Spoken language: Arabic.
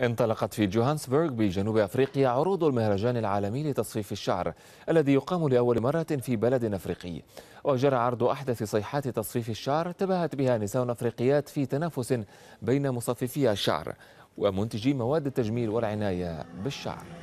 انطلقت في جوهانسبرغ بجنوب أفريقيا عروض المهرجان العالمي لتصفيف الشعر الذي يقام لأول مرة في بلد أفريقي وجرى عرض أحدث صيحات تصفيف الشعر تباهت بها نساء أفريقيات في تنافس بين مصففي الشعر ومنتجي مواد التجميل والعناية بالشعر